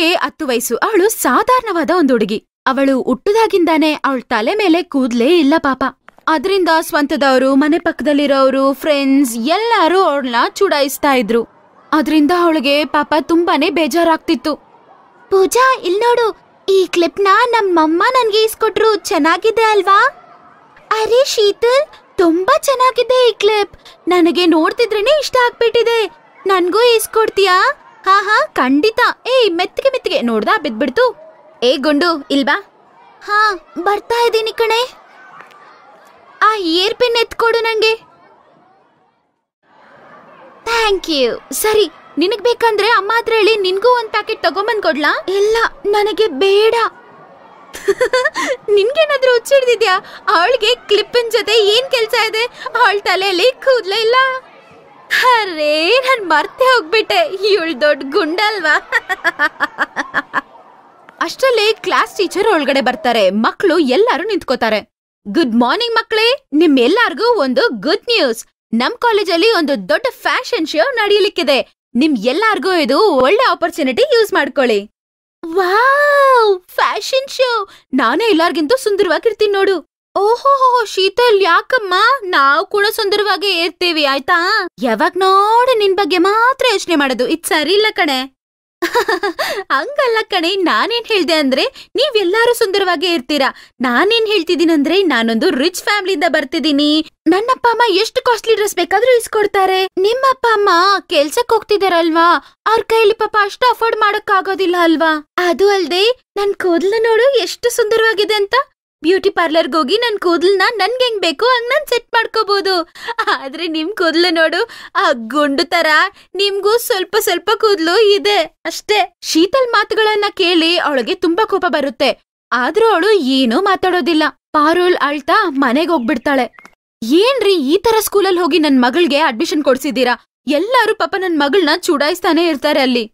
ಅವಳಿಗೆ ಹತ್ತು ವಯಸ್ಸು ಅವಳು ಸಾಧಾರಣವಾದ ಒಂದು ಹುಡುಗಿ ಅವಳು ಹುಟ್ಟುದಾಗಿಂದಾನೆ ಅವಳ ತಲೆ ಮೇಲೆ ಕೂದಲೇ ಇಲ್ಲ ಪಾಪ ಅದರಿಂದ ಸ್ವಂತದವರು ಮನೆ ಪಕ್ಕದಲ್ಲಿರೋರು ಫ್ರೆಂಡ್ಸ್ ಎಲ್ಲರೂ ಅವಳನ್ನ ಚುಡಾಯಿಸ್ತಾ ಇದ್ರು ಅದರಿಂದ ಅವಳಿಗೆ ಪಾಪ ತುಂಬಾನೇ ಬೇಜಾರಾಗ್ತಿತ್ತು ಪೂಜಾ ಇಲ್ ನೋಡು ಈ ಕ್ಲಿಪ್ನ ನಮ್ಮಮ್ಮ ನನ್ಗೆ ಇಸ್ಕೊಟ್ರು ಚೆನ್ನಾಗಿದೆ ಅಲ್ವಾ ಅರೆ ಶೀತಲ್ ತುಂಬಾ ಚೆನ್ನಾಗಿದೆ ಈ ಕ್ಲಿಪ್ ನನಗೆ ನೋಡ್ತಿದ್ರೇನೆ ಇಷ್ಟ ಆಗ್ಬಿಟ್ಟಿದೆ ನನ್ಗೂ ಇಸ್ಕೊಡ್ತೀಯಾ ಹಾ ಹಾ ಖಂಡಿತ ಏ ಮೆತ್ತಗೆ ಮೆತ್ತಗೆ ನೋಡ್ದಾ ಬಿದ್ಬಿಡ್ತು ಏ ಗುಂಡು ಇಲ್ವಾ ಹಾ ಬರ್ತಾ ಇದ್ದೀನಿ ಕಣೆ ಆ ಏರ್ ಪಿನ್ ಎತ್ಕೊಡು ನಂಗೆ ಥ್ಯಾಂಕ್ ಯು ಸರಿ ನಿನಗೆ ಬೇಕಂದ್ರೆ ಅಮ್ಮ ಹತ್ರ ಹೇಳಿ ನಿನಗೂ ಒಂದು ಪ್ಯಾಕೆಟ್ ತಗೊಂಬಂದು ಕೊಡ್ಲಾ ಇಲ್ಲ ನನಗೆ ಬೇಡ ನಿನ್ಗೇನಾದ್ರೂ ಹುಚ್ಚಿಡ್ದಿದ್ಯಾ ಅವಳಿಗೆ ಕ್ಲಿಪ್ಪಿನ ಜೊತೆ ಏನು ಕೆಲಸ ಇದೆ ಅವಳ ತಲೆಯಲ್ಲಿ ಕೂದ್ಲೇ ಇಲ್ಲ ಅರೇ ನಾನು ಮರ್ತೆ ಹೋಗ್ಬಿಟ್ಟೆ ಇವಳು ದೊಡ್ಡ ಗುಂಡಲ್ವಾ ಅಷ್ಟರಲ್ಲಿ ಕ್ಲಾಸ್ ಟೀಚರ್ ಒಳಗಡೆ ಬರ್ತಾರೆ ಮಕ್ಕಳು ಎಲ್ಲರೂ ನಿಂತ್ಕೋತಾರೆ ಗುಡ್ ಮಾರ್ನಿಂಗ್ ಮಕ್ಕಳೇ ನಿಮ್ಮೆಲ್ಲರಿಗೂ ಒಂದು ಗುಡ್ ನ್ಯೂಸ್ ನಮ್ ಕಾಲೇಜಲ್ಲಿ ಒಂದು ದೊಡ್ಡ ಫ್ಯಾಷನ್ ಶೋ ನಡೆಯಲಿಕ್ಕಿದೆ ನಿಮ್ ಎಲ್ಲಾರ್ಗೂ ಇದು ಒಳ್ಳೆ ಆಪರ್ಚುನಿಟಿ ಯೂಸ್ ಮಾಡ್ಕೊಳ್ಳಿ ವಾವ್ ಫ್ಯಾಷನ್ ಶೋ ನಾನೇ ಎಲ್ಲಾರ್ಗಿಂತ ಸುಂದರವಾಗಿರ್ತೀನಿ ನೋಡು ಓಹೋ ಶೀತಲ್ ಯಾಕಮ್ಮ ನಾವು ಕೂಡ ಸುಂದರವಾಗಿ ಇರ್ತೀವಿ ಆಯ್ತಾ ಯಾವಾಗ ನೋಡಿ ನಿನ್ ಬಗ್ಗೆ ಮಾತ್ರ ಯೋಚನೆ ಮಾಡೋದು ಇದ್ ಸರಿ ಇಲ್ಲ ಕಣೆ ಹಂಗಲ್ಲ ಕಣೆ ನಾನೇನ್ ಹೇಳ್ದೆ ಅಂದ್ರೆ ನೀವೆಲ್ಲಾರು ಸುಂದರವಾಗಿ ಇರ್ತೀರಾ ನಾನೇನ್ ಅಂದ್ರೆ ನಾನೊಂದು ರಿಚ್ ಫ್ಯಾಮಿಲಿಯಿಂದ ಬರ್ತಿದ್ದೀನಿ ನನ್ನ ಅಪ್ಪ ಅಮ್ಮ ಎಷ್ಟು ಕಾಸ್ಟ್ಲಿ ಡ್ರೆಸ್ ಬೇಕಾದ್ರೂ ಇಸ್ಕೊಡ್ತಾರೆ ನಿಮ್ಮ ಅಪ್ಪ ಅಮ್ಮ ಕೆಲ್ಸಕ್ ಹೋಗ್ತಿದಾರಲ್ವಾ ಅವ್ರ ಕೈಲಿ ಪಾಪ ಅಷ್ಟು ಅಫೋರ್ಡ್ ಮಾಡಕ್ ಆಗೋದಿಲ್ಲ ಅಲ್ವಾ ಅದು ಅಲ್ದೆ ನನ್ ಕೂದಲು ನೋಡು ಎಷ್ಟು ಸುಂದರವಾಗಿದೆ ಅಂತ ಬ್ಯೂಟಿ ಪಾರ್ಲರ್ಗೆ ಹೋಗಿ ನನ್ನ ಕೂದಲನ್ನ ನನ್ಗೆ ಹೆಂಗ್ ಬೇಕು ಹಂಗ್ ನಾನು ಸೆಟ್ ಮಾಡ್ಕೋಬಹುದು ಆದ್ರೆ ನಿಮ್ ಕೂದಲು ನೋಡು ಆ ಗುಂಡು ತರ ನಿಮ್ಗೂ ಸ್ವಲ್ಪ ಸ್ವಲ್ಪ ಕೂದಲು ಇದೆ ಅಷ್ಟೇ ಶೀತಲ್ ಮಾತುಗಳನ್ನ ಕೇಳಿ ಅವಳಿಗೆ ತುಂಬಾ ಕೋಪ ಬರುತ್ತೆ ಆದ್ರೂ ಅವಳು ಏನೂ ಮಾತಾಡೋದಿಲ್ಲ ಪಾರೋಲ್ ಅಳ್ತಾ ಮನೆಗೆ ಹೋಗ್ಬಿಡ್ತಾಳೆ ಏನ್ರಿ ಈ ತರ ಸ್ಕೂಲಲ್ಲಿ ಹೋಗಿ ನನ್ ಮಗಳಿಗೆ ಅಡ್ಮಿಷನ್ ಕೊಡ್ಸಿದೀರಾ ಎಲ್ಲಾರು ಪಾಪ ನನ್ ಮಗಳನ್ನ ಚುಡಾಯಿಸ್ತಾನೆ ಇರ್ತಾರೆ ಅಲ್ಲಿ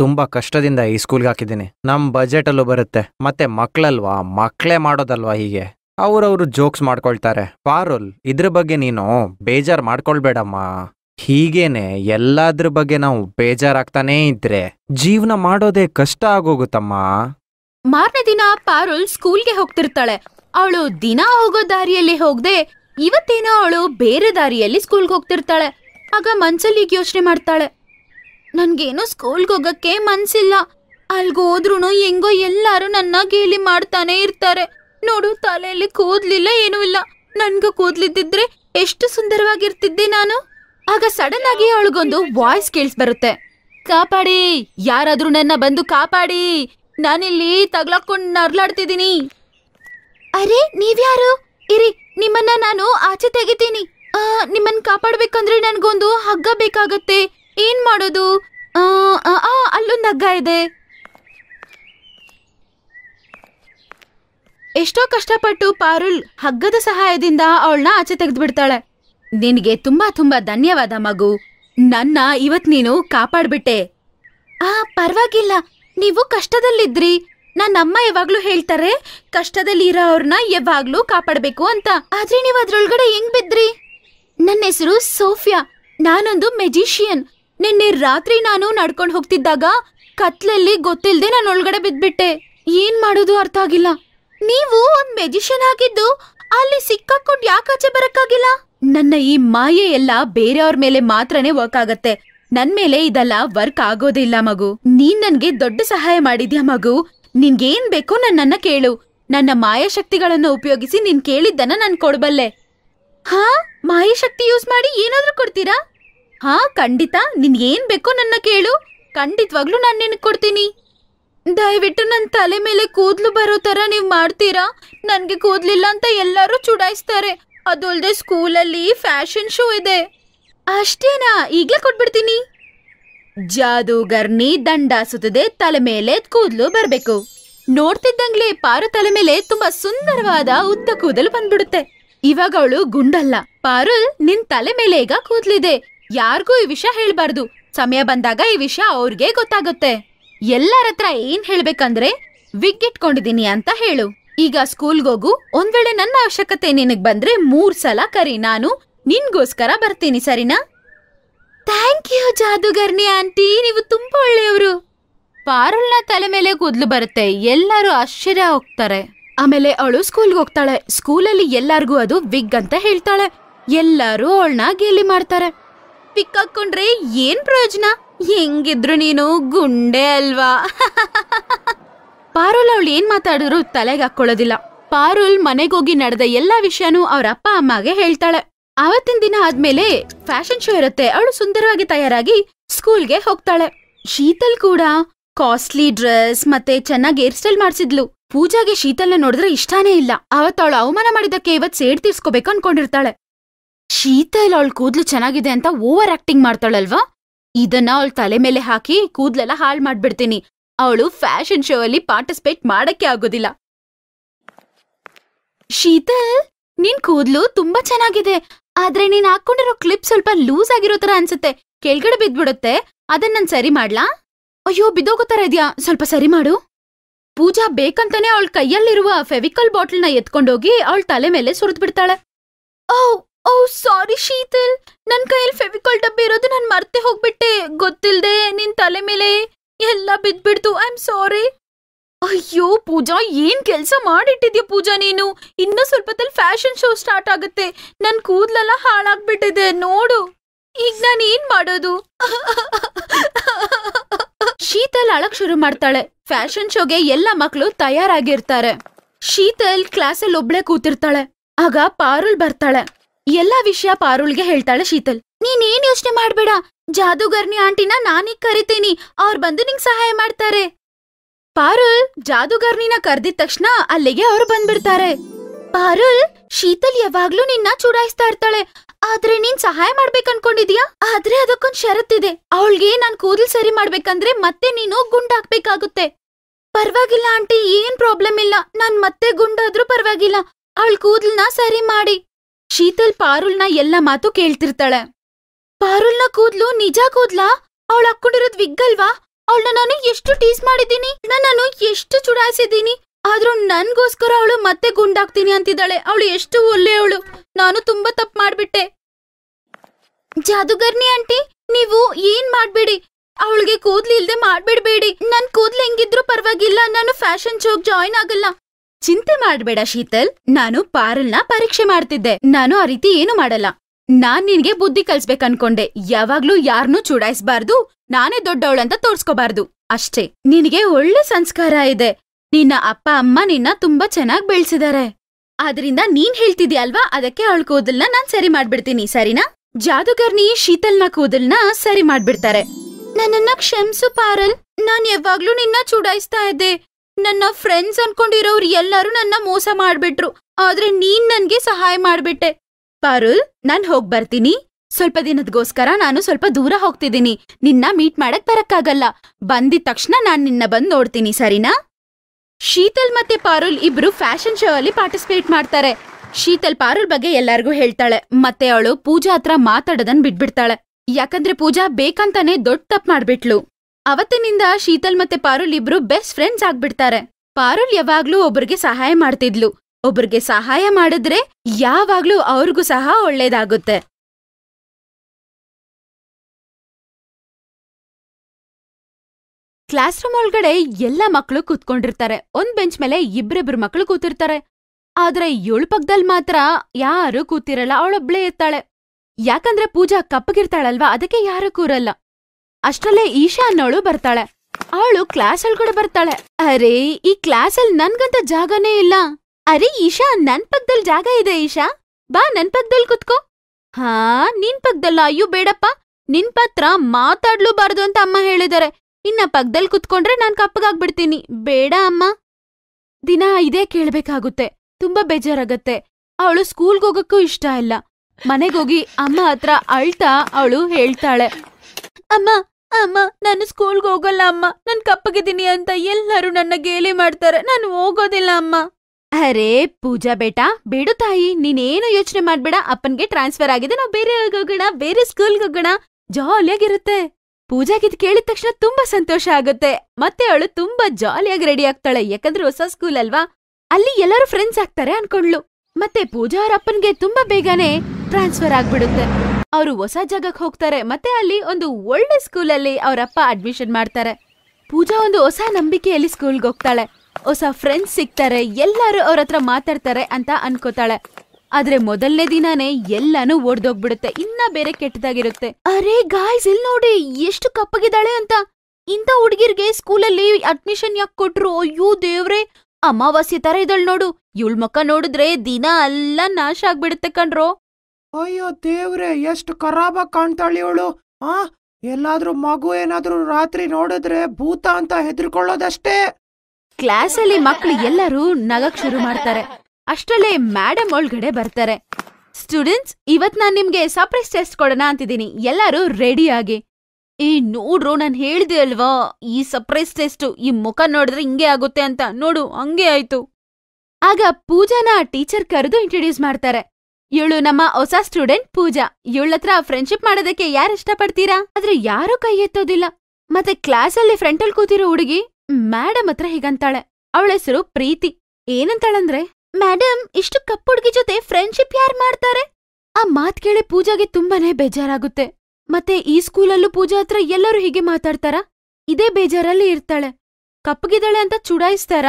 ತುಂಬ ಕಷ್ಟದಿಂದ ಈ ಸ್ಕೂಲ್ಗೆ ಹಾಕಿದ್ದೀನಿ ನಮ್ಮ ಬಜೆಟಲ್ಲೂ ಬರುತ್ತೆ ಮತ್ತೆ ಮಕ್ಳಲ್ವಾ ಮಕ್ಳೇ ಮಾಡೋದಲ್ವಾ ಹೀಗೆ ಅವರವರು ಜೋಕ್ಸ್ ಮಾಡ್ಕೊಳ್ತಾರೆ ಪಾರುಲ್ ಇದ್ರ ಬಗ್ಗೆ ನೀನು ಬೇಜಾರ್ ಮಾಡ್ಕೊಳ್ಬೇಡಮ್ಮ ಹೀಗೇನೆ ಎಲ್ಲಾದ್ರ ಬಗ್ಗೆ ನಾವು ಬೇಜಾರಾಗ್ತಾನೇ ಇದ್ರೆ ಜೀವನ ಮಾಡೋದೇ ಕಷ್ಟ ಆಗೋಗುತ್ತಮ್ಮ ಮಾರನೇ ದಿನ ಪಾರುಲ್ ಸ್ಕೂಲ್ಗೆ ಹೋಗ್ತಿರ್ತಾಳೆ ಅವಳು ದಿನ ಹೋಗೋ ದಾರಿಯಲ್ಲಿ ಹೋಗದೆ ಇವತ್ತೇನೋ ಅವಳು ಬೇರೆ ದಾರಿಯಲ್ಲಿ ಸ್ಕೂಲ್ಗೆ ಹೋಗ್ತಿರ್ತಾಳೆ ಆಗ ಮನ್ಸಲ್ಲಿ ಯೋಚನೆ ಮಾಡ್ತಾಳೆ ನನ್ಗೇನೋ ಸ್ಕೂಲ್ಗೆ ಹೋಗಕ್ಕೆ ಮನ್ಸಿಲ್ಲ ಅಲ್ಗೋದ್ರೂ ಹೆಂಗೋ ಎಲ್ಲಾರು ನನ್ನ ಗೇಲಿ ಮಾಡ್ತಾನೆ ಇರ್ತಾರೆ ನೋಡು ತಲೆಯಲ್ಲಿ ಕೂದ್ಲಿಲ್ಲ ಏನೂ ಇಲ್ಲ ನನ್ಗೂ ಕೂದ್ಲಿದ್ದಿದ್ರೆ ಎಷ್ಟು ಸುಂದರವಾಗಿರ್ತಿದ್ದೆ ನಾನು ಆಗ ಸಡನ್ ಆಗಿ ಅವಳಿಗೊಂದು ವಾಯ್ಸ್ ಕೇಳಿಸ್ ಬರುತ್ತೆ ಕಾಪಾಡಿ ಯಾರಾದ್ರೂ ನನ್ನ ಬಂದು ಕಾಪಾಡಿ ನಾನಿಲ್ಲಿ ತಗ್ಲಾಕೊಂಡು ನರ್ಲಾಡ್ತಿದ್ದೀನಿ ಅರೆ ನೀವ್ಯಾರು ಇರಿ ನಿಮ್ಮನ್ನ ನಾನು ಆಚೆ ತೆಗಿತೀನಿ ನಿಮ್ಮನ್ನ ಕಾಪಾಡ್ಬೇಕಂದ್ರೆ ನನ್ಗೊಂದು ಹಗ್ಗ ಬೇಕಾಗತ್ತೆ ಏನ್ ಮಾಡೋದು ಅಲ್ಲೊಂದು ಹಗ್ಗ ಇದೆ ಎಷ್ಟೋ ಕಷ್ಟಪಟ್ಟು ಪಾರುಲ್ ಹಗ್ಗದ ಸಹಾಯದಿಂದ ಅವಳನ್ನ ಆಚೆ ತೆಗೆದು ಬಿಡ್ತಾಳೆ ನಿನಗೆ ತುಂಬಾ ತುಂಬಾ ಧನ್ಯವಾದ ಮಗು ನನ್ನ ಇವತ್ ನೀನು ಕಾಪಾಡ್ಬಿಟ್ಟೆ ಆ ಪರವಾಗಿಲ್ಲ ನೀವು ಕಷ್ಟದಲ್ಲಿದ್ರಿ ನನ್ನಮ್ಮ ಯಾವಾಗ್ಲೂ ಹೇಳ್ತಾರೆ ಕಷ್ಟದಲ್ಲಿ ಯಾವಾಗಲೂ ಯಾವಾಗ್ಲೂ ಕಾಪಾಡಬೇಕು ಅಂತ ಆದ್ರೆ ನೀವು ಅದ್ರೊಳಗಡೆ ಹೆಂಗ್ ಬಿದ್ರಿ ನನ್ನ ಹೆಸರು ಸೋಫಿಯಾ ನಾನೊಂದು ಮೆಜಿಷಿಯನ್ ನಿನ್ನೆ ರಾತ್ರಿ ನಾನು ನಡ್ಕೊಂಡು ಹೋಗ್ತಿದ್ದಾಗ ಕತ್ಲಲ್ಲಿ ಗೊತ್ತಿಲ್ಲದೆ ನಾನು ಒಳಗಡೆ ಬಿದ್ಬಿಟ್ಟೆ ಏನ್ ಮಾಡೋದು ಅರ್ಥ ಆಗಿಲ್ಲ ನೀವು ಒಂದ್ ಮೆಜಿಷಿಯನ್ ಆಗಿದ್ದು ಅಲ್ಲಿ ಸಿಕ್ಕಾಕೊಂಡು ಯಾಕಾಚೆ ಬರಕ್ಕಾಗಿಲ್ಲ ನನ್ನ ಈ ಮಾಯೆ ಎಲ್ಲ ಬೇರೆಯವ್ರ ಮೇಲೆ ಮಾತ್ರನೇ ವರ್ಕ್ ಆಗತ್ತೆ ನನ್ ಮೇಲೆ ಇದೆಲ್ಲ ವರ್ಕ್ ಆಗೋದಿಲ್ಲ ಮಗು ನೀನ್ ನನ್ಗೆ ದೊಡ್ಡ ಸಹಾಯ ಮಾಡಿದ್ಯಾ ಮಗು ನಿನ್ಗೇನ್ ಬೇಕೋ ನನ್ನನ್ನ ಕೇಳು ನನ್ನ ಮಾಯಾಶಕ್ತಿಗಳನ್ನು ಉಪಯೋಗಿಸಿ ನೀನ್ ಕೇಳಿದ್ದನ್ನ ನಾನು ಕೊಡಬಲ್ಲೆ ಹಾ ಶಕ್ತಿ ಯೂಸ್ ಮಾಡಿ ಏನಾದ್ರೂ ಕೊಡ್ತೀರಾ ಹಾ ಖಂಡಿತ ನಿನ್ ಏನ್ ಬೇಕೋ ನನ್ನ ಕೇಳು ಖಂಡಿತವಾಗ್ಲೂ ನಾನು ನಿನ್ ಕೊಡ್ತೀನಿ ದಯವಿಟ್ಟು ನನ್ನ ತಲೆ ಮೇಲೆ ಕೂದ್ಲು ಬರೋ ತರ ನೀವು ಮಾಡ್ತೀರಾ ನನಗೆ ಕೂದ್ಲಿಲ್ಲ ಅಂತ ಎಲ್ಲರೂ ಚುಡಾಯಿಸ್ತಾರೆ ಸ್ಕೂಲ್ ಸ್ಕೂಲಲ್ಲಿ ಫ್ಯಾಷನ್ ಶೋ ಇದೆ ಅಷ್ಟೇನಾ ಈಗಲೇ ಕೊಟ್ಬಿಡ್ತೀನಿ ಜಾದೂಗರ್ನಿ ದಂಡ ಸುತ್ತದೆ ತಲೆ ಮೇಲೆ ಕೂದ್ಲು ಬರಬೇಕು ನೋಡ್ತಿದ್ದಂಗ್ಲೇ ಪಾರು ತಲೆ ಮೇಲೆ ತುಂಬಾ ಸುಂದರವಾದ ಉದ್ದ ಕೂದಲು ಬಂದ್ಬಿಡುತ್ತೆ ಇವಾಗ ಅವಳು ಗುಂಡಲ್ಲ ಪಾರುಲ್ ನಿನ್ ತಲೆ ಮೇಲೆ ಈಗ ಕೂದಲಿದೆ ಯಾರಿಗೂ ಈ ವಿಷಯ ಹೇಳ್ಬಾರ್ದು ಸಮಯ ಬಂದಾಗ ಈ ವಿಷಯ ಅವ್ರಿಗೆ ಗೊತ್ತಾಗುತ್ತೆ ಎಲ್ಲರತ್ರ ಏನ್ ಹೇಳ್ಬೇಕಂದ್ರೆ ವಿಗ್ ಇಟ್ಕೊಂಡಿದ್ದೀನಿ ಅಂತ ಹೇಳು ಈಗ ಸ್ಕೂಲ್ಗೋಗು ಒಂದ್ ವೇಳೆ ನನ್ನ ಅವಶ್ಯಕತೆ ನಿನಗ್ ಬಂದ್ರೆ ಮೂರ್ ಸಲ ಕರಿ ನಾನು ನಿನ್ಗೋಸ್ಕರ ಬರ್ತೀನಿ ಸರಿನಾ ಥ್ಯಾಂಕ್ ಯು ಜಾದುಗರ್ನಿ ಆಂಟಿ ನೀವು ತುಂಬಾ ಒಳ್ಳೆಯವರು ಪಾರುಲ್ನ ತಲೆ ಮೇಲೆ ಕೂದಲು ಬರುತ್ತೆ ಎಲ್ಲರೂ ಆಶ್ಚರ್ಯ ಹೋಗ್ತಾರೆ ಆಮೇಲೆ ಅವಳು ಸ್ಕೂಲ್ಗೆ ಹೋಗ್ತಾಳೆ ಸ್ಕೂಲಲ್ಲಿ ಎಲ್ಲಾರ್ಗೂ ಅದು ವಿಗ್ ಅಂತ ಹೇಳ್ತಾಳೆ ಎಲ್ಲರೂ ಅವಳನ್ನ ಗೇಲಿ ಮಾಡ್ತಾರೆ ಪಿಕ್ ಹಾಕೊಂಡ್ರೆ ಏನ್ ಪ್ರಯೋಜನ ಹೆಂಗಿದ್ರು ನೀನು ಗುಂಡೆ ಅಲ್ವಾ ಪಾರುಲ್ ಅವಳು ಏನ್ ಮಾತಾಡಿದ್ರು ತಲೆಗೆ ಹಾಕೊಳ್ಳೋದಿಲ್ಲ ಪಾರುಲ್ ಮನೆಗೋಗಿ ನಡೆದ ಎಲ್ಲಾ ವಿಷಯನೂ ಅವ್ರ ಅಪ್ಪ ಅಮ್ಮಗೆ ಹೇಳ್ತಾಳೆ ಅವತ್ತಿನ ದಿನ ಆದ್ಮೇಲೆ ಫ್ಯಾಷನ್ ಶೋ ಇರುತ್ತೆ ಅವಳು ಸುಂದರವಾಗಿ ತಯಾರಾಗಿ ಸ್ಕೂಲ್ಗೆ ಹೋಗ್ತಾಳೆ ಶೀತಲ್ ಕೂಡ ಕಾಸ್ಟ್ಲಿ ಡ್ರೆಸ್ ಮತ್ತೆ ಚೆನ್ನಾಗಿ ಹೇರ್ ಸ್ಟೈಲ್ ಮಾಡಿಸಿದ್ಲು ಪೂಜಾಗೆ ಶೀತಲ್ನ ನೋಡಿದ್ರೆ ಇಷ್ಟಾನೇ ಇಲ್ಲ ಅವತ್ತು ಅವಳು ಅವಮಾನ ಮಾಡಿದಕ್ಕೆ ಇವತ್ ಸೇಡ್ ತೀರ್ಸ್ಕೋಬೇಕು ಅನ್ಕೊಂಡಿರ್ತಾಳೆ ಶೀತಲ್ ಇಲ್ಲ ಅವಳ ಕೂದ್ಲು ಚೆನ್ನಾಗಿದೆ ಅಂತ ಓವರ್ ಆಕ್ಟಿಂಗ್ ಮಾಡ್ತಾಳಲ್ವಾ ಇದನ್ನ ಅವಳ ತಲೆ ಮೇಲೆ ಹಾಕಿ ಕೂದ್ಲೆಲ್ಲ ಹಾಳು ಮಾಡ್ಬಿಡ್ತೀನಿ ಅವಳು ಫ್ಯಾಷನ್ ಶೋ ಅಲ್ಲಿ ಪಾರ್ಟಿಸಿಪೇಟ್ ಮಾಡಕ್ಕೆ ಆಗೋದಿಲ್ಲ ಶೀತಲ್ ನಿನ್ ಕೂದ್ಲು ತುಂಬಾ ಚೆನ್ನಾಗಿದೆ ಆದ್ರೆ ನೀನ್ ಹಾಕೊಂಡಿರೋ ಕ್ಲಿಪ್ ಸ್ವಲ್ಪ ಲೂಸ್ ಆಗಿರೋ ತರ ಅನ್ಸುತ್ತೆ ಕೆಳಗಡೆ ಬಿದ್ಬಿಡುತ್ತೆ ಅದನ್ನ ನಾನ್ ಸರಿ ಮಾಡ್ಲಾ ಅಯ್ಯೋ ಬಿದ್ದೋಗೋ ತರ ಇದ್ಯಾ ಸ್ವಲ್ಪ ಸರಿ ಮಾಡು ಪೂಜಾ ಬೇಕಂತಾನೆ ಅವಳ ಕೈಯಲ್ಲಿರುವ ಫೆವಿಕಲ್ ಬಾಟಲ್ನ ಎತ್ಕೊಂಡೋಗಿ ಅವಳ ತಲೆ ಮೇಲೆ ಸುರಿದ್ಬಿಡ್ತಾಳೆ ಓ ಓ oh, ಸಾರಿ ಶೀತಲ್ ನನ್ನ ಕೈಯಲ್ಲಿ ಫೆವಿಕಾಲ್ ಡಬ್ಬಿ ಇರೋದು ನಾನು ಮರ್ತೆ ಹೋಗ್ಬಿಟ್ಟೆ ಗೊತ್ತಿಲ್ದೆ ನಿನ್ ತಲೆ ಮೇಲೆ ಎಲ್ಲ ಬಿದ್ಬಿಡ್ತು ಐ ಆಮ್ ಸಾರಿ ಅಯ್ಯೋ ಪೂಜಾ ಏನ್ ಕೆಲಸ ಮಾಡಿಟ್ಟಿದ್ಯೋ ಪೂಜಾ ನೀನು ಇನ್ನೂ ಸ್ವಲ್ಪದಲ್ಲಿ ಫ್ಯಾಷನ್ ಶೋ ಸ್ಟಾರ್ಟ್ ಆಗುತ್ತೆ ನನ್ನ ಕೂದಲೆಲ್ಲ ಹಾಳಾಗ್ಬಿಟ್ಟಿದೆ ನೋಡು ಈಗ ನಾನು ಏನ್ ಮಾಡೋದು ಶೀತಲ್ ಅಳಕ್ ಶುರು ಮಾಡ್ತಾಳೆ ಫ್ಯಾಷನ್ ಶೋಗೆ ಎಲ್ಲ ಮಕ್ಕಳು ತಯಾರಾಗಿರ್ತಾರೆ ಶೀತಲ್ ಕ್ಲಾಸಲ್ಲಿ ಒಬ್ಳೆ ಕೂತಿರ್ತಾಳೆ ಆಗ ಪಾರುಲ್ ಬರ್ತಾಳೆ ಎಲ್ಲಾ ವಿಷಯ ಪಾರುಳ್ಗೆ ಹೇಳ್ತಾಳೆ ಶೀತಲ್ ನೀನೇನ್ ಯೋಚನೆ ಮಾಡ್ಬೇಡ ಜಾದೂಗರ್ನಿ ಆಂಟಿನ ನಾನೀಗ ಕರಿತೀನಿ ಅವ್ರು ಬಂದು ನಿಂಗ್ ಸಹಾಯ ಮಾಡ್ತಾರೆ ಪಾರುಲ್ ಜಾದೂಗರ್ನಿನ ಕರೆದಿದ ತಕ್ಷಣ ಅಲ್ಲಿಗೆ ಅವ್ರು ಬಂದ್ಬಿಡ್ತಾರೆ ಪಾರುಲ್ ಶೀತಲ್ ಯಾವಾಗ್ಲೂ ನಿನ್ನ ಚುಡಾಯಿಸ್ತಾ ಇರ್ತಾಳೆ ಆದ್ರೆ ನೀನ್ ಸಹಾಯ ಮಾಡ್ಬೇಕನ್ಕೊಂಡಿದ್ಯಾ ಆದ್ರೆ ಅದಕ್ಕೊಂದ್ ಷರತ್ತಿದೆ ಅವಳಿಗೆ ನಾನ್ ಕೂದಲ್ ಸರಿ ಮಾಡ್ಬೇಕಂದ್ರೆ ಮತ್ತೆ ನೀನು ಗುಂಡಾಕ್ಬೇಕಾಗುತ್ತೆ ಪರ್ವಾಗಿಲ್ಲ ಆಂಟಿ ಏನ್ ಪ್ರಾಬ್ಲಮ್ ಇಲ್ಲ ನಾನ್ ಮತ್ತೆ ಗುಂಡಾದ್ರೂ ಪರ್ವಾಗಿಲ್ಲ ಅವಳ ಕೂದಲ್ನ ಸರಿ ಮಾಡಿ ಶೀತಲ್ ಪಾರುಲ್ನ ಎಲ್ಲ ಮಾತು ಕೇಳ್ತಿರ್ತಾಳೆ ಪಾರುಲ್ನ ಕೂದ್ಲು ನಿಜ ಕೂದ್ಲಾ ಅವಳು ಹಾಕೊಂಡಿರೋದ್ ವಿಗ್ಗಲ್ವಾ ಅವಳನ್ನ ನಾನು ಎಷ್ಟು ಟೀಸ್ ಮಾಡಿದ್ದೀನಿ ನಾನು ಎಷ್ಟು ಚುಡಾಯಿಸಿದ್ದೀನಿ ಆದ್ರೂ ನನ್ಗೋಸ್ಕರ ಅವಳು ಮತ್ತೆ ಗುಂಡಾಗ್ತೀನಿ ಅಂತಿದ್ದಾಳೆ ಅವಳು ಎಷ್ಟು ಅವಳು ನಾನು ತುಂಬಾ ತಪ್ಪು ಮಾಡ್ಬಿಟ್ಟೆ ಜಾದುಗರ್ನಿ ಆಂಟಿ ನೀವು ಏನ್ ಮಾಡ್ಬೇಡಿ ಅವಳಿಗೆ ಕೂದ್ಲು ಇಲ್ದೆ ಮಾಡ್ಬಿಡ್ಬೇಡಿ ನನ್ ಕೂದ್ಲು ಹೆಂಗಿದ್ರು ಪರವಾಗಿಲ್ಲ ನಾನು ಫ್ಯಾಷನ್ ಶೋಗ್ ಜಾಯ್ನ್ ಆಗಲ್ಲ ಚಿಂತೆ ಮಾಡ್ಬೇಡ ಶೀತಲ್ ನಾನು ಪಾರಲ್ನ ಪರೀಕ್ಷೆ ಮಾಡ್ತಿದ್ದೆ ನಾನು ಆ ರೀತಿ ಏನು ಮಾಡಲ್ಲ ನಾನ್ ನಿನ್ಗೆ ಬುದ್ಧಿ ಕಲ್ಸ್ಬೇಕನ್ಕೊಂಡೆ ಯಾವಾಗ್ಲೂ ಯಾರನ್ನೂ ಚುಡಾಯಿಸ್ಬಾರ್ದು ನಾನೇ ಅಂತ ತೋರ್ಸ್ಕೋಬಾರ್ದು ಅಷ್ಟೇ ನಿನಗೆ ಒಳ್ಳೆ ಸಂಸ್ಕಾರ ಇದೆ ನಿನ್ನ ಅಪ್ಪ ಅಮ್ಮ ನಿನ್ನ ತುಂಬಾ ಚೆನ್ನಾಗ್ ಬೆಳ್ಸಿದಾರೆ ಆದ್ರಿಂದ ನೀನ್ ಹೇಳ್ತಿದ್ಯಲ್ವಾ ಅದಕ್ಕೆ ಅವಳ ಕೂದಲ್ನ ನಾನ್ ಸರಿ ಮಾಡ್ಬಿಡ್ತೀನಿ ಸರಿನಾ ಜಾದುಗರ್ನಿ ಶೀತಲ್ನ ಕೂದಲ್ನ ಸರಿ ಮಾಡ್ಬಿಡ್ತಾರೆ ನನ್ನನ್ನ ಕ್ಷಮ್ಸು ಪಾರಲ್ ನಾನ್ ಯಾವಾಗ್ಲೂ ನಿನ್ನ ಚುಡಾಯಿಸ್ತಾ ಇದ್ದೆ ನನ್ನ ಫ್ರೆಂಡ್ಸ್ ಅನ್ಕೊಂಡಿರೋರು ಎಲ್ಲರೂ ನನ್ನ ಮೋಸ ಮಾಡ್ಬಿಟ್ರು ಆದ್ರೆ ನೀನ್ ನನ್ಗೆ ಸಹಾಯ ಮಾಡ್ಬಿಟ್ಟೆ ಪಾರುಲ್ ನಾನ್ ಹೋಗ್ ಬರ್ತೀನಿ ಸ್ವಲ್ಪ ದಿನದಗೋಸ್ಕರ ನಾನು ಸ್ವಲ್ಪ ದೂರ ಹೋಗ್ತಿದ್ದೀನಿ ನಿನ್ನ ಮೀಟ್ ಮಾಡಕ್ ಬರಕ್ಕಾಗಲ್ಲ ಬಂದಿದ ತಕ್ಷಣ ನಾನ್ ನಿನ್ನ ಬಂದ್ ನೋಡ್ತೀನಿ ಸರಿನಾ ಶೀತಲ್ ಮತ್ತೆ ಪಾರುಲ್ ಇಬ್ರು ಫ್ಯಾಷನ್ ಶೋ ಅಲ್ಲಿ ಪಾರ್ಟಿಸಿಪೇಟ್ ಮಾಡ್ತಾರೆ ಶೀತಲ್ ಪಾರುಲ್ ಬಗ್ಗೆ ಎಲ್ಲಾರ್ಗೂ ಹೇಳ್ತಾಳೆ ಮತ್ತೆ ಅವಳು ಪೂಜಾ ಹತ್ರ ಮಾತಾಡೋದನ್ ಬಿಟ್ಬಿಡ್ತಾಳೆ ಯಾಕಂದ್ರೆ ಪೂಜಾ ಬೇಕಂತಾನೆ ದೊಡ್ಡ ತಪ್ಪು ಮಾಡ್ಬಿಟ್ಲು ಅವತ್ತಿನಿಂದ ಶೀತಲ್ ಮತ್ತೆ ಪಾರುಲ್ ಇಬ್ರು ಬೆಸ್ಟ್ ಫ್ರೆಂಡ್ಸ್ ಆಗ್ಬಿಡ್ತಾರೆ ಪಾರುಲ್ ಯಾವಾಗ್ಲೂ ಒಬ್ರಿಗೆ ಸಹಾಯ ಮಾಡ್ತಿದ್ಲು ಒಬ್ರಿಗೆ ಸಹಾಯ ಮಾಡಿದ್ರೆ ಯಾವಾಗ್ಲೂ ಅವ್ರಿಗೂ ಸಹ ಒಳ್ಳೇದಾಗುತ್ತೆ ಕ್ಲಾಸ್ ರೂಮ್ ಒಳಗಡೆ ಎಲ್ಲ ಮಕ್ಕಳು ಕೂತ್ಕೊಂಡಿರ್ತಾರೆ ಒಂದ್ ಬೆಂಚ್ ಮೇಲೆ ಇಬ್ರಿಬ್ರು ಮಕ್ಕಳು ಕೂತಿರ್ತಾರೆ ಆದ್ರೆ ಏಳು ಪಕ್ಕದಲ್ಲಿ ಮಾತ್ರ ಯಾರು ಕೂತಿರಲ್ಲ ಅವಳೊಬ್ಳೇ ಇರ್ತಾಳೆ ಯಾಕಂದ್ರೆ ಪೂಜಾ ಕಪ್ಪಗಿರ್ತಾಳಲ್ವಾ ಅದಕ್ಕೆ ಯಾರು ಕೂರಲ್ಲ ಅಷ್ಟ್ರಲ್ಲೇ ಈಶಾ ಅನ್ನೋಳು ಬರ್ತಾಳೆ ಅವಳು ಕ್ಲಾಸ್ ಕೂಡ ಬರ್ತಾಳೆ ಅರೆ ಈ ಅಲ್ಲಿ ನನ್ಗಂತ ಜಾಗನೇ ಇಲ್ಲ ಅರೆ ಈಶಾ ನನ್ ಪಕ್ದಲ್ ಜಾಗ ಇದೆ ಈಶಾ ಬಾ ನನ್ ಪಕ್ಕದಲ್ಲಿ ಕುತ್ಕೋ ಹಾ ನಿನ್ ಪಕ್ಕದಲ್ಲ ಅಯ್ಯೋ ಬೇಡಪ್ಪ ನಿನ್ ಪತ್ರ ಮಾತಾಡ್ಲೂಬಾರ್ದು ಅಂತ ಅಮ್ಮ ಹೇಳಿದಾರೆ ಇನ್ನ ಪಕ್ಕದಲ್ಲಿ ಕುತ್ಕೊಂಡ್ರೆ ನಾನ್ ಕಪ್ಪಗಾಗ್ಬಿಡ್ತೀನಿ ಬೇಡ ಅಮ್ಮ ದಿನ ಇದೇ ಕೇಳ್ಬೇಕಾಗುತ್ತೆ ತುಂಬಾ ಬೇಜಾರಾಗತ್ತೆ ಅವಳು ಸ್ಕೂಲ್ಗೆ ಹೋಗಕ್ಕೂ ಇಷ್ಟ ಇಲ್ಲ ಮನೆಗೋಗಿ ಅಮ್ಮ ಹತ್ರ ಅಳ್ತಾ ಅವಳು ಹೇಳ್ತಾಳೆ ಅಮ್ಮ ಅಮ್ಮ ನಾನು ಸ್ಕೂಲ್ಗೆ ಹೋಗಲ್ಲ ಅಮ್ಮ ನಾನು ಕಪ್ಪಗಿದ್ದೀನಿ ಅಂತ ಎಲ್ಲರೂ ನನ್ನ ಗೇಲಿ ಮಾಡ್ತಾರೆ ನಾನು ಹೋಗೋದಿಲ್ಲ ಅಮ್ಮ ಅರೇ ಪೂಜಾ ಬೇಟಾ ಬಿಡು ತಾಯಿ ನೀನೇನು ಯೋಚನೆ ಮಾಡ್ಬೇಡ ಅಪ್ಪನ್ಗೆ ಟ್ರಾನ್ಸ್ಫರ್ ಆಗಿದೆ ನಾವು ಬೇರೆ ಹೋಗೋಣ ಬೇರೆ ಸ್ಕೂಲ್ಗೆ ಹೋಗೋಣ ಜಾಲಿಯಾಗಿರುತ್ತೆ ಪೂಜಾಗಿದ್ ಕೇಳಿದ ತಕ್ಷಣ ತುಂಬಾ ಸಂತೋಷ ಆಗುತ್ತೆ ಮತ್ತೆ ಅವಳು ತುಂಬಾ ಜಾಲಿಯಾಗಿ ರೆಡಿ ಆಗ್ತಾಳೆ ಯಾಕಂದ್ರೆ ಹೊಸ ಸ್ಕೂಲ್ ಅಲ್ವಾ ಅಲ್ಲಿ ಎಲ್ಲರೂ ಫ್ರೆಂಡ್ಸ್ ಆಗ್ತಾರೆ ಅನ್ಕೊಂಡ್ಲು ಮತ್ತೆ ಪೂಜಾ ಅವ್ರ ಅಪ್ಪನ್ಗೆ ತುಂಬಾ ಬೇಗನೆ ಟ್ರಾನ್ಸ್ಫರ್ ಆಗ್ಬಿಡುತ್ತೆ ಅವರು ಹೊಸ ಜಾಗಕ್ಕೆ ಹೋಗ್ತಾರೆ ಮತ್ತೆ ಅಲ್ಲಿ ಒಂದು ಒಳ್ಳೆ ಸ್ಕೂಲಲ್ಲಿ ಅವರಪ್ಪ ಅಡ್ಮಿಷನ್ ಮಾಡ್ತಾರೆ ಪೂಜಾ ಒಂದು ಹೊಸ ನಂಬಿಕೆಯಲ್ಲಿ ಸ್ಕೂಲ್ಗೆ ಹೋಗ್ತಾಳೆ ಹೊಸ ಫ್ರೆಂಡ್ಸ್ ಸಿಗ್ತಾರೆ ಎಲ್ಲರೂ ಅವ್ರ ಹತ್ರ ಮಾತಾಡ್ತಾರೆ ಅಂತ ಅನ್ಕೋತಾಳೆ ಆದ್ರೆ ಮೊದಲನೇ ದಿನಾನೇ ಎಲ್ಲಾನು ಓಡ್ದೋಗ್ಬಿಡುತ್ತೆ ಇನ್ನ ಬೇರೆ ಕೆಟ್ಟದಾಗಿರುತ್ತೆ ಅರೆ ಗಾಯ್ಸ್ ಇಲ್ಲಿ ನೋಡಿ ಎಷ್ಟು ಕಪ್ಪಗಿದ್ದಾಳೆ ಅಂತ ಇಂಥ ಹುಡುಗಿರ್ಗೆ ಸ್ಕೂಲಲ್ಲಿ ಅಡ್ಮಿಷನ್ ಯಾಕೆ ಕೊಟ್ರು ಅಯ್ಯೋ ದೇವ್ರೆ ಅಮಾವಾಸ್ಯೆ ತರ ಇದಳ್ ನೋಡು ಇವಳ ಮಕ್ಕ ನೋಡಿದ್ರೆ ದಿನ ಎಲ್ಲ ನಾಶ ಆಗ್ಬಿಡುತ್ತೆ ಕಣ್ರೋ ಅಯ್ಯೋ ದೇವ್ರೆ ಎಷ್ಟು ಖರಾಬಾಗಿ ಕಾಣ್ತಾಳೆ ಇವಳು ಆ ಎಲ್ಲಾದ್ರೂ ಮಗು ಏನಾದ್ರೂ ರಾತ್ರಿ ನೋಡಿದ್ರೆ ಭೂತ ಅಂತ ಹೆದರ್ಕೊಳ್ಳೋದಷ್ಟೇ ಅಲ್ಲಿ ಮಕ್ಳು ಎಲ್ಲರೂ ನಗಕ್ ಶುರು ಮಾಡ್ತಾರೆ ಅಷ್ಟರಲ್ಲೇ ಮೇಡಮ್ ಒಳಗಡೆ ಬರ್ತಾರೆ ಸ್ಟೂಡೆಂಟ್ಸ್ ಇವತ್ ನಾನ್ ನಿಮ್ಗೆ ಸರ್ಪ್ರೈಸ್ ಟೆಸ್ಟ್ ಕೊಡೋಣ ಅಂತಿದ್ದೀನಿ ಎಲ್ಲರೂ ರೆಡಿ ಆಗಿ ಏ ನೋಡ್ರು ನಾನು ಹೇಳ್ದೆ ಅಲ್ವಾ ಈ ಸರ್ಪ್ರೈಸ್ ಟೆಸ್ಟ್ ಈ ಮುಖ ನೋಡಿದ್ರೆ ಹಿಂಗೆ ಆಗುತ್ತೆ ಅಂತ ನೋಡು ಹಂಗೆ ಆಯ್ತು ಆಗ ಪೂಜಾನ ಟೀಚರ್ ಕರೆದು ಇಂಟ್ರೊಡ್ಯೂಸ್ ಮಾಡ್ತಾರೆ ಇವಳು ನಮ್ಮ ಹೊಸ ಸ್ಟೂಡೆಂಟ್ ಪೂಜಾ ಇವಳತ್ರ ಫ್ರೆಂಡ್ಶಿಪ್ ಮಾಡೋದಕ್ಕೆ ಯಾರು ಇಷ್ಟಪಡ್ತೀರಾ ಆದ್ರೆ ಯಾರು ಕೈ ಎತ್ತೋದಿಲ್ಲ ಮತ್ತೆ ಕ್ಲಾಸಲ್ಲಿ ಫ್ರಂಟಲ್ ಕೂತಿರೋ ಹುಡುಗಿ ಮೇಡಮ್ ಹತ್ರ ಹೀಗಂತಾಳೆ ಅವಳ ಹೆಸರು ಪ್ರೀತಿ ಏನಂತಾಳಂದ್ರೆ ಮೇಡಮ್ ಇಷ್ಟು ಕಪ್ಪು ಹುಡುಗಿ ಜೊತೆ ಫ್ರೆಂಡ್ಶಿಪ್ ಯಾರು ಮಾಡ್ತಾರೆ ಆ ಮಾತ್ ಕೇಳಿ ಪೂಜಾಗೆ ತುಂಬಾನೇ ಬೇಜಾರಾಗುತ್ತೆ ಮತ್ತೆ ಈ ಸ್ಕೂಲಲ್ಲೂ ಪೂಜಾ ಹತ್ರ ಎಲ್ಲರೂ ಹೀಗೆ ಮಾತಾಡ್ತಾರ ಇದೇ ಬೇಜಾರಲ್ಲಿ ಇರ್ತಾಳೆ ಕಪ್ಪಗಿದ್ದಾಳೆ ಅಂತ ಚುಡಾಯಿಸ್ತಾರ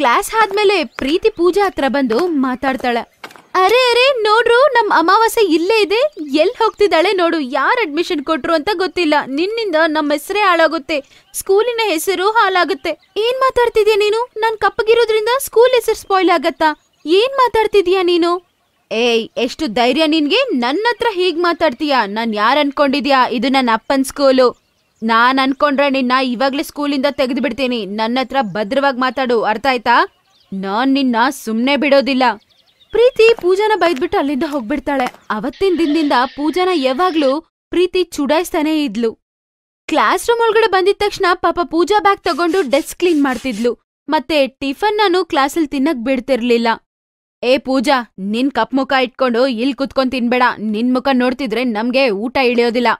ಕ್ಲಾಸ್ ಆದ್ಮೇಲೆ ಪ್ರೀತಿ ಪೂಜಾ ಹತ್ರ ಬಂದು ಮಾತಾಡ್ತಾಳೆ ಅರೆ ಅರೆ ನೋಡ್ರು ನಮ್ ಅಮಾವಾಸ್ಯೆ ಇಲ್ಲೇ ಇದೆ ಎಲ್ಲಿ ಹೋಗ್ತಿದ್ದಾಳೆ ನೋಡು ಯಾರು ಅಡ್ಮಿಷನ್ ಕೊಟ್ರು ಅಂತ ಗೊತ್ತಿಲ್ಲ ನಿನ್ನಿಂದ ನಮ್ಮ ಹೆಸರೇ ಹಾಳಾಗುತ್ತೆ ಸ್ಕೂಲಿನ ಹೆಸರು ಹಾಳಾಗುತ್ತೆ ಏನ್ ಮಾತಾಡ್ತಿದ್ಯಾ ನೀನು ನನ್ ಕಪ್ಪಗಿರೋದ್ರಿಂದ ಸ್ಕೂಲ್ ಹೆಸರು ಸ್ಪಾಯ್ಲ್ ಆಗತ್ತಾ ಏನ್ ಮಾತಾಡ್ತಿದ್ಯಾ ನೀನು ಏಯ್ ಎಷ್ಟು ಧೈರ್ಯ ನಿನ್ಗೆ ನನ್ನ ಹತ್ರ ಹೀಗ್ ಮಾತಾಡ್ತೀಯಾ ನಾನ್ ಯಾರ್ ಅನ್ಕೊಂಡಿದ್ಯಾ ಇದು ನನ್ನ ಅಪ್ಪನ್ ಸ್ಕೂಲು ನಾನ್ ಅನ್ಕೊಂಡ್ರೆ ನಿನ್ನ ಇವಾಗ್ಲೇ ಸ್ಕೂಲಿಂದ ತೆಗೆದು ಬಿಡ್ತೀನಿ ನನ್ನ ಹತ್ರ ಭದ್ರವಾಗಿ ಮಾತಾಡು ಅರ್ಥ ಆಯ್ತಾ ನಾನ್ ನಿನ್ನ ಸುಮ್ನೆ ಬಿಡೋದಿಲ್ಲ ಪ್ರೀತಿ ಪೂಜಾನ ಬೈದ್ಬಿಟ್ಟು ಅಲ್ಲಿಂದ ಹೋಗ್ಬಿಡ್ತಾಳೆ ಅವತ್ತಿನ ದಿನದಿಂದ ಪೂಜಾನ ಯಾವಾಗ್ಲೂ ಪ್ರೀತಿ ಚುಡಾಯಿಸ್ತಾನೆ ಇದ್ಲು ಕ್ಲಾಸ್ ರೂಮ್ ಒಳಗಡೆ ಬಂದಿದ ತಕ್ಷಣ ಪಾಪ ಪೂಜಾ ಬ್ಯಾಗ್ ತಗೊಂಡು ಡೆಸ್ಕ್ ಕ್ಲೀನ್ ಮಾಡ್ತಿದ್ಲು ಮತ್ತೆ ಟಿಫನ್ ನಾನು ಕ್ಲಾಸಲ್ಲಿ ತಿನ್ನಕ್ ಬಿಡ್ತಿರ್ಲಿಲ್ಲ ಏ ಪೂಜಾ ನಿನ್ ಕಪ್ ಮುಖ ಇಟ್ಕೊಂಡು ಇಲ್ಲಿ ಕುತ್ಕೊಂಡ್ ತಿನ್ಬೇಡ ನಿನ್ ಮುಖ ನೋಡ್ತಿದ್ರೆ ನಮ್ಗೆ ಊಟ ಇಳಿಯೋದಿಲ್ಲ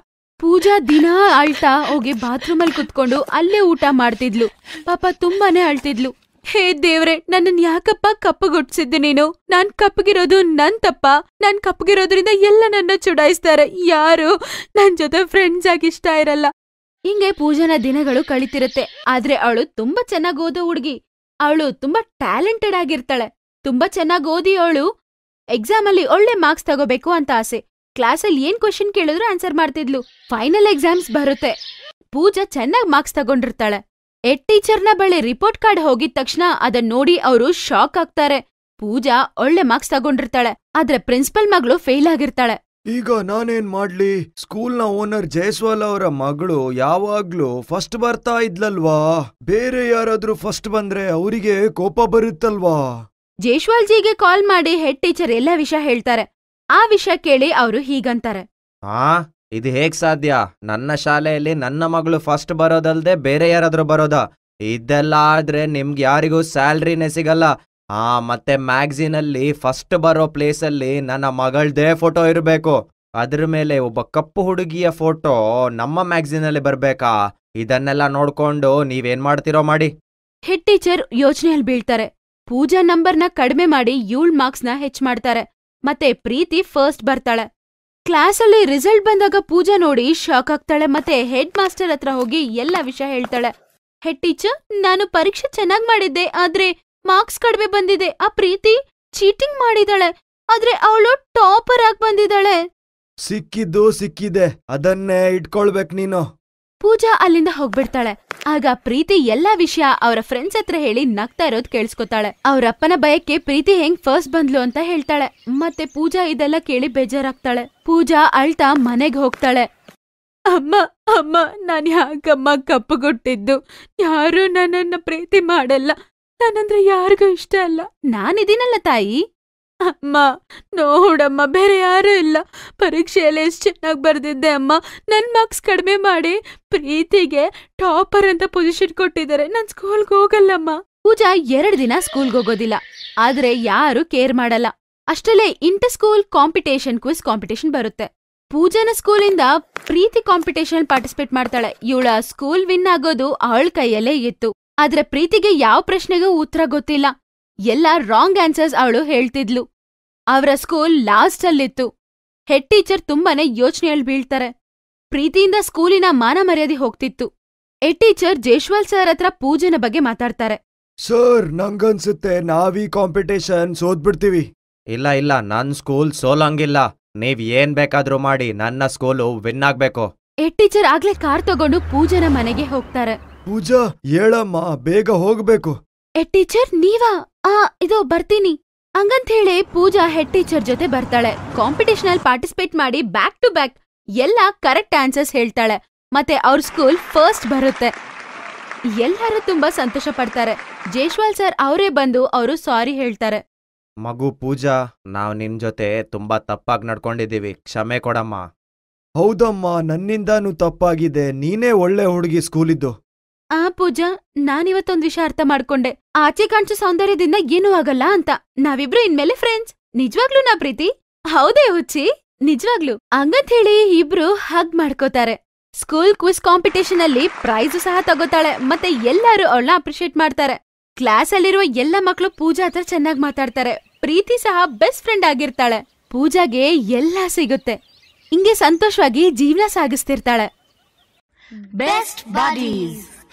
ಪೂಜಾ ದಿನಾ ಅಳ್ತಾ ಹೋಗಿ ಅಲ್ಲಿ ಕುತ್ಕೊಂಡು ಅಲ್ಲೇ ಊಟ ಮಾಡ್ತಿದ್ಲು ಪಾಪ ತುಂಬಾನೇ ಅಳ್ತಿದ್ಲು ಹೇ ದೇವ್ರೆ ನನ್ನನ್ ಯಾಕಪ್ಪ ಕಪ್ಪಗೊಡ್ಸಿದ್ದೆ ನೀನು ನಾನ್ ಕಪ್ಪಗಿರೋದು ನನ್ ತಪ್ಪ ನನ್ ಕಪ್ಪಗಿರೋದ್ರಿಂದ ಎಲ್ಲ ನನ್ನ ಚುಡಾಯಿಸ್ತಾರೆ ಯಾರು ನನ್ ಜೊತೆ ಫ್ರೆಂಡ್ಸ್ ಆಗಿ ಇಷ್ಟ ಇರಲ್ಲ ಹಿಂಗೆ ಪೂಜನ ದಿನಗಳು ಕಳಿತಿರುತ್ತೆ ಆದ್ರೆ ಅವಳು ತುಂಬಾ ಚೆನ್ನಾಗಿ ಓದೋ ಹುಡ್ಗಿ ಅವಳು ತುಂಬಾ ಟ್ಯಾಲೆಂಟೆಡ್ ಆಗಿರ್ತಾಳೆ ತುಂಬಾ ಚೆನ್ನಾಗಿ ಓದಿ ಅವಳು ಎಕ್ಸಾಮ್ ಅಲ್ಲಿ ಒಳ್ಳೆ ಮಾರ್ಕ್ಸ್ ತಗೋಬೇಕು ಅಂತ ಆಸೆ ಕ್ಲಾಸಲ್ಲಿ ಏನ್ ಕ್ವಶನ್ ಕೇಳಿದ್ರು ಆನ್ಸರ್ ಮಾಡ್ತಿದ್ಲು ಫೈನಲ್ ಎಕ್ಸಾಮ್ಸ್ ಬರುತ್ತೆ ಪೂಜಾ ಚೆನ್ನಾಗಿ ಮಾರ್ಕ್ಸ್ ತಗೊಂಡಿರ್ತಾಳೆ ಹೆಡ್ ಟೀಚರ್ನ ಬಳಿ ರಿಪೋರ್ಟ್ ಕಾರ್ಡ್ ಹೋಗಿದ ತಕ್ಷಣ ಅದನ್ ನೋಡಿ ಅವರು ಶಾಕ್ ಆಗ್ತಾರೆ ಪೂಜಾ ಒಳ್ಳೆ ಮಾರ್ಕ್ಸ್ ತಗೊಂಡಿರ್ತಾಳೆ ಆದ್ರೆ ಪ್ರಿನ್ಸಿಪಲ್ ಮಗಳು ಫೇಲ್ ಆಗಿರ್ತಾಳೆ ಈಗ ನಾನೇನ್ ಮಾಡ್ಲಿ ಸ್ಕೂಲ್ನ ಓನರ್ ಜಯಸ್ವಾಲ್ ಅವರ ಮಗಳು ಯಾವಾಗ್ಲೂ ಫಸ್ಟ್ ಬರ್ತಾ ಇದ್ಲಲ್ವಾ ಬೇರೆ ಯಾರಾದ್ರೂ ಫಸ್ಟ್ ಬಂದ್ರೆ ಅವರಿಗೆ ಕೋಪ ಬರುತ್ತಲ್ವಾ ಜೇಶ್ವಾಲ್ ಜಿಗೆ ಕಾಲ್ ಮಾಡಿ ಹೆಡ್ ಟೀಚರ್ ಎಲ್ಲ ವಿಷಯ ಹೇಳ್ತಾರೆ ಆ ವಿಷಯ ಕೇಳಿ ಅವರು ಹೀಗಂತಾರೆ ಆ ಇದು ಹೇಗ್ ಸಾಧ್ಯ ನನ್ನ ಶಾಲೆಯಲ್ಲಿ ನನ್ನ ಮಗಳು ಫಸ್ಟ್ ಬರೋದಲ್ದೆ ಬೇರೆ ಯಾರಾದ್ರೂ ಬರೋದ ಇದೆಲ್ಲ ಆದ್ರೆ ನಿಮ್ಗೆ ಯಾರಿಗೂ ಸ್ಯಾಲ್ರಿನೇ ಸಿಗಲ್ಲ ಆ ಮತ್ತೆ ಮ್ಯಾಗ್ಝಿನ್ ಫಸ್ಟ್ ಬರೋ ಪ್ಲೇಸ್ ಅಲ್ಲಿ ನನ್ನ ಮಗಳದೇ ಫೋಟೋ ಇರಬೇಕು ಅದ್ರ ಮೇಲೆ ಒಬ್ಬ ಕಪ್ಪು ಹುಡುಗಿಯ ಫೋಟೋ ನಮ್ಮ ಮ್ಯಾಗ್ಝಿನ್ ಅಲ್ಲಿ ಬರ್ಬೇಕಾ ಇದನ್ನೆಲ್ಲ ನೋಡ್ಕೊಂಡು ನೀವೇನ್ ಮಾಡ್ತಿರೋ ಮಾಡಿ ಹೆಡ್ ಟೀಚರ್ ಯೋಚನೆಯಲ್ಲಿ ಬೀಳ್ತಾರೆ ಪೂಜಾ ನಂಬರ್ನ ಕಡಿಮೆ ಮಾಡಿ ಮಾರ್ಕ್ಸ್ ಮಾರ್ಕ್ಸ್ನ ಹೆಚ್ಚ್ ಮಾಡ್ತಾರೆ ಮತ್ತೆ ಪ್ರೀತಿ ಫಸ್ಟ್ ಬರ್ತಾಳೆ ಕ್ಲಾಸಲ್ಲಿ ರಿಸಲ್ಟ್ ಬಂದಾಗ ಪೂಜಾ ನೋಡಿ ಶಾಕ್ ಆಗ್ತಾಳೆ ಮತ್ತೆ ಹೆಡ್ ಮಾಸ್ಟರ್ ಹತ್ರ ಹೋಗಿ ಎಲ್ಲ ವಿಷಯ ಹೇಳ್ತಾಳೆ ಹೆಡ್ ಟೀಚರ್ ನಾನು ಪರೀಕ್ಷೆ ಚೆನ್ನಾಗಿ ಮಾಡಿದ್ದೆ ಆದ್ರೆ ಮಾರ್ಕ್ಸ್ ಕಡಿಮೆ ಬಂದಿದೆ ಆ ಪ್ರೀತಿ ಚೀಟಿಂಗ್ ಮಾಡಿದಾಳೆ ಆದ್ರೆ ಅವಳು ಟಾಪರ್ ಆಗಿ ಬಂದಿದ್ದಾಳೆ ಸಿಕ್ಕಿದ್ದು ಸಿಕ್ಕಿದೆ ಅದನ್ನೇ ಇಟ್ಕೊಳ್ಬೇಕು ನೀನು ಪೂಜಾ ಅಲ್ಲಿಂದ ಹೋಗ್ಬಿಡ್ತಾಳೆ ಆಗ ಪ್ರೀತಿ ಎಲ್ಲಾ ವಿಷಯ ಅವರ ಫ್ರೆಂಡ್ಸ್ ಹತ್ರ ಹೇಳಿ ನಗ್ತಾ ಇರೋದ್ ಕೇಳಿಸ್ಕೊತಾಳೆ ಅವ್ರ ಅಪ್ಪನ ಭಯಕ್ಕೆ ಪ್ರೀತಿ ಹೆಂಗ್ ಫಸ್ಟ್ ಬಂದ್ಲು ಅಂತ ಹೇಳ್ತಾಳೆ ಮತ್ತೆ ಪೂಜಾ ಇದೆಲ್ಲ ಕೇಳಿ ಬೇಜಾರಾಗ್ತಾಳೆ ಪೂಜಾ ಅಳ್ತಾ ಮನೆಗೆ ಹೋಗ್ತಾಳೆ ಅಮ್ಮ ಅಮ್ಮ ನಾನು ಯಾಕಮ್ಮ ಕೊಟ್ಟಿದ್ದು ಯಾರು ನನ್ನನ್ನ ಪ್ರೀತಿ ಮಾಡಲ್ಲ ನಾನಂದ್ರೆ ಯಾರಿಗೂ ಇಷ್ಟ ಅಲ್ಲ ನಾನಿದ್ದೀನಲ್ಲ ತಾಯಿ ಅಮ್ಮ ನೋಡಮ್ಮ ಬೇರೆ ಯಾರೂ ಇಲ್ಲ ಪರೀಕ್ಷೆಯಲ್ಲಿ ಎಷ್ಟು ಚೆನ್ನಾಗಿ ಬರೆದಿದ್ದೆ ಅಮ್ಮ ನನ್ನ ಮಾರ್ಕ್ಸ್ ಕಡಿಮೆ ಮಾಡಿ ಪ್ರೀತಿಗೆ ಟಾಪರ್ ಅಂತ ಪೊಸಿಷನ್ ಕೊಟ್ಟಿದ್ದಾರೆ ನಾನು ಸ್ಕೂಲ್ಗೆ ಹೋಗಲ್ಲಮ್ಮ ಪೂಜಾ ಎರಡು ದಿನ ಸ್ಕೂಲ್ಗೆ ಹೋಗೋದಿಲ್ಲ ಆದ್ರೆ ಯಾರು ಕೇರ್ ಮಾಡಲ್ಲ ಅಷ್ಟಲ್ಲೇ inter school competition quiz competition ಬರುತ್ತೆ ಪೂಜಾನ ಸ್ಕೂಲಿಂದ ಪ್ರೀತಿ ಕಾಂಪಿಟೇಷನ್ ಪಾರ್ಟಿಸಿಪೇಟ್ ಮಾಡ್ತಾಳೆ ಇವಳ ಸ್ಕೂಲ್ ವಿನ್ ಆಗೋದು ಅವಳ ಕೈಯಲ್ಲೇ ಇತ್ತು ಆದ್ರೆ ಪ್ರೀತಿಗೆ ಯಾವ ಪ್ರಶ್ನೆಗೂ ಉತ್ತರ ಗೊತ್ತಿಲ್ಲ ಎಲ್ಲ ರಾಂಗ್ ಆನ್ಸರ್ಸ್ ಅವಳು ಹೇಳ್ತಿದ್ಲು ಅವರ ಸ್ಕೂಲ್ ಲಾಸ್ಟಲ್ಲಿತ್ತು ಹೆಡ್ ಟೀಚರ್ ತುಂಬಾನೇ ಯೋಚನೆಯಲ್ಲಿ ಬೀಳ್ತಾರೆ ಪ್ರೀತಿಯಿಂದ ಸ್ಕೂಲಿನ ಮಾನ ಮರ್ಯಾದೆ ಹೋಗ್ತಿತ್ತು ಹೆಡ್ ಟೀಚರ್ ಜೇಶ್ವಾಲ್ ಸರ್ ಹತ್ರ ಪೂಜೆನ ಬಗ್ಗೆ ಮಾತಾಡ್ತಾರೆ ಸರ್ ನಂಗನ್ಸುತ್ತೆ ನಾವೀ ಕಾಂಪಿಟೇಷನ್ ಸೋದ್ಬಿಡ್ತೀವಿ ಇಲ್ಲ ಇಲ್ಲ ನನ್ ಸ್ಕೂಲ್ ಸೋಲಂಗಿಲ್ಲ ನೀವ್ ಏನ್ ಬೇಕಾದ್ರೂ ಮಾಡಿ ನನ್ನ ಸ್ಕೂಲು ವಿನ್ ಆಗ್ಬೇಕು ಹೆಡ್ ಟೀಚರ್ ಆಗ್ಲೇ ಕಾರ್ ತಗೊಂಡು ಪೂಜನ ಮನೆಗೆ ಹೋಗ್ತಾರೆ ಪೂಜಾ ಹೇಳಮ್ಮ ಬೇಗ ಹೋಗ್ಬೇಕು ಹೆಡ್ ಟೀಚರ್ ನೀವಾ ಆ ಇದು ಬರ್ತೀನಿ ಹಂಗಂತ ಹೇಳಿ ಪೂಜಾ ಹೆಡ್ ಟೀಚರ್ ಜೊತೆ ಬರ್ತಾಳೆ ಕಾಂಪಿಟೇಷನ್ ಅಲ್ಲಿ ಪಾರ್ಟಿಸಿಪೇಟ್ ಮಾಡಿ ಬ್ಯಾಕ್ ಟು ಬ್ಯಾಕ್ ಎಲ್ಲ ಕರೆಕ್ಟ್ ಆನ್ಸರ್ಸ್ ಹೇಳ್ತಾಳೆ ಮತ್ತೆ ಅವ್ರ ಸ್ಕೂಲ್ ಫಸ್ಟ್ ಬರುತ್ತೆ ಎಲ್ಲರೂ ತುಂಬಾ ಸಂತೋಷ ಪಡ್ತಾರೆ ಜೇಶ್ವಾಲ್ ಸರ್ ಅವರೇ ಬಂದು ಅವರು ಸಾರಿ ಹೇಳ್ತಾರೆ ಮಗು ಪೂಜಾ ನಾವ್ ನಿಮ್ ಜೊತೆ ತುಂಬಾ ತಪ್ಪಾಗಿ ನಡ್ಕೊಂಡಿದ್ದೀವಿ ಕ್ಷಮೆ ಕೊಡಮ್ಮ ಹೌದಮ್ಮ ನನ್ನಿಂದಾನು ತಪ್ಪಾಗಿದೆ ನೀನೇ ಒಳ್ಳೆ ಹುಡುಗಿ ಸ್ಕೂಲಿದ್ದು ಆ ಪೂಜಾ ನಾನಿವತ್ತೊಂದ್ ವಿಷಯ ಅರ್ಥ ಮಾಡ್ಕೊಂಡೆ ಆಚೆ ಕಾಣಿಸು ಸೌಂದರ್ಯದಿಂದ ಏನೂ ಆಗಲ್ಲ ಅಂತ ನಾವಿಬ್ರು ಇನ್ಮೇಲೆ ಫ್ರೆಂಡ್ಸ್ ನಿಜವಾಗ್ಲೂ ನಾ ಪ್ರೀತಿ ಹೌದೇ ಹುಚ್ಚಿ ನಿಜವಾಗ್ಲು ಹಂಗಂತ ಹೇಳಿ ಇಬ್ರು ಹಗ್ ಮಾಡ್ಕೋತಾರೆ ಸ್ಕೂಲ್ ಕ್ವಿಸ್ ಕಾಂಪಿಟೇಷನ್ ಅಲ್ಲಿ ಪ್ರೈಸ್ ಸಹ ತಗೋತಾಳೆ ಮತ್ತೆ ಎಲ್ಲರೂ ಅವಳ ಅಪ್ರಿಶಿಯೇಟ್ ಮಾಡ್ತಾರೆ ಕ್ಲಾಸ್ ಅಲ್ಲಿರುವ ಎಲ್ಲ ಮಕ್ಕಳು ಪೂಜಾ ಹತ್ರ ಚೆನ್ನಾಗಿ ಮಾತಾಡ್ತಾರೆ ಪ್ರೀತಿ ಸಹ ಬೆಸ್ಟ್ ಫ್ರೆಂಡ್ ಆಗಿರ್ತಾಳೆ ಪೂಜಾಗೆ ಎಲ್ಲ ಸಿಗುತ್ತೆ ಹಿಂಗೆ ಸಂತೋಷವಾಗಿ ಜೀವನ ಸಾಗಿಸ್ತಿರ್ತಾಳೆ ಬೆಸ್ಟ್ ಬಾಡೀಸ್